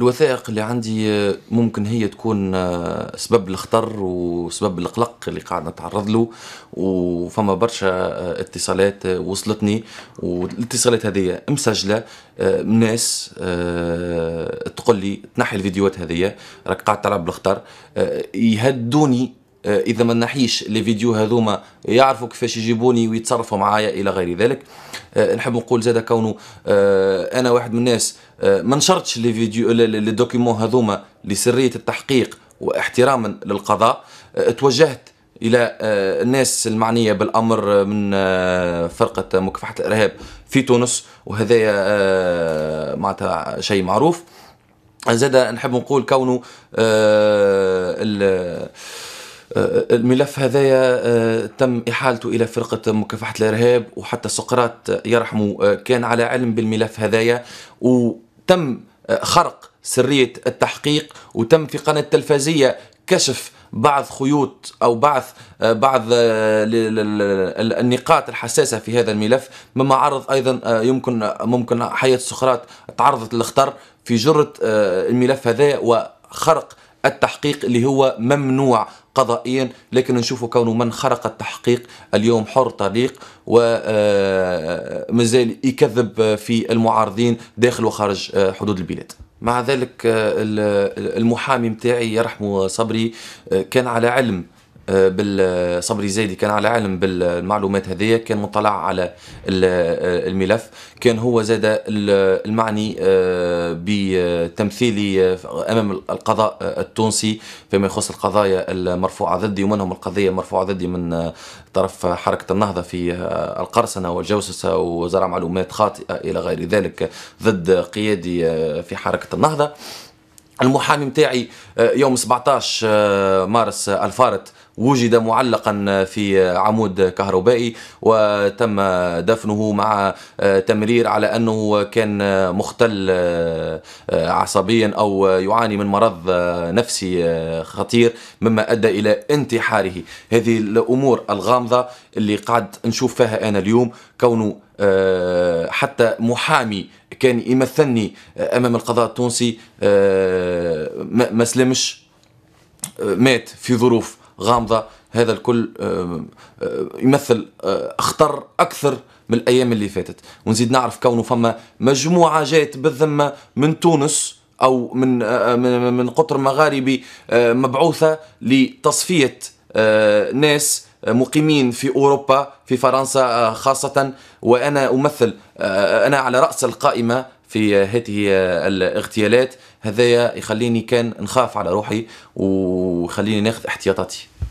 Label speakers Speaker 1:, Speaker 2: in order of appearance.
Speaker 1: الوثائق اللي عندي آه، ممكن هي تكون آه، سبب الخطر وسبب القلق اللي قاعد نتعرض له وفما برشا آه، اتصالات وصلتني والاتصالات هذه مسجله ناس تقول لي تنحي الفيديوهات هذه راك قاعد تلعب بالخطر يهدوني آه، اذا ما نحيش لي فيديو هذوما يعرفوا كيفاش يجيبوني ويتصرفوا معايا الى غير ذلك آه، نحب نقول زاد كونه آه، انا واحد من الناس ما نشرتش لي فيديو لي دوكيمون هذوما لسريه التحقيق واحتراما للقضاء توجهت الى الناس المعنيه بالامر من فرقه مكافحه الارهاب في تونس وهذا معناتها شيء معروف زاد نحب نقول كونه آه، الملف هذايا آه، تم إحالته إلى فرقة مكافحة الإرهاب وحتى سقراط يرحمه آه، كان على علم بالملف هذايا وتم خرق سرية التحقيق وتم في قناة تلفازيه كشف بعض خيوط او بعض بعض النقاط الحساسه في هذا الملف مما عرض ايضا يمكن ممكن حياه سقراط تعرضت للخطر في جره الملف هذا وخرق التحقيق اللي هو ممنوع قضائيا لكن نشوفه كونه من خرق التحقيق اليوم حر طريق ومازال آه، يكذب في المعارضين داخل وخارج آه، حدود البلاد مع ذلك آه، المحامي متاعي يرحمه صبري كان على علم آه، بالصبري زيدي كان على علم بالمعلومات هذه كان مطلع على آه، الملف كان هو زاد المعني آه، بتمثيلي امام القضاء التونسي فيما يخص القضايا المرفوعه ضدي ومنهم القضيه المرفوعه ضدي من طرف حركه النهضه في القرصنه والجوسسه وزرع معلومات خاطئه الى غير ذلك ضد قيادي في حركه النهضه المحامي متاعي آه، يوم 17 آه، مارس آه، الفارت وجد معلقا في عمود كهربائي وتم دفنه مع تمرير على انه كان مختل عصبيا او يعاني من مرض نفسي خطير مما ادى الى انتحاره هذه الامور الغامضه اللي قاعد نشوف فيها انا اليوم كونه حتى محامي كان يمثلني آه، امام القضاء التونسي آه، ما سلمش آه، مات في ظروف غامضه هذا الكل يمثل اخطر اكثر من الايام اللي فاتت ونزيد نعرف كونه فما مجموعه جات بالذمه من تونس او من من قطر مغاربي مبعوثه لتصفيه ناس مقيمين في اوروبا في فرنسا آه، خاصه وانا امثل آه، انا على راس القائمه في هذه آه، الاغتيالات هذايا يخليني كان نخاف على روحي ويخليني ناخذ احتياطاتي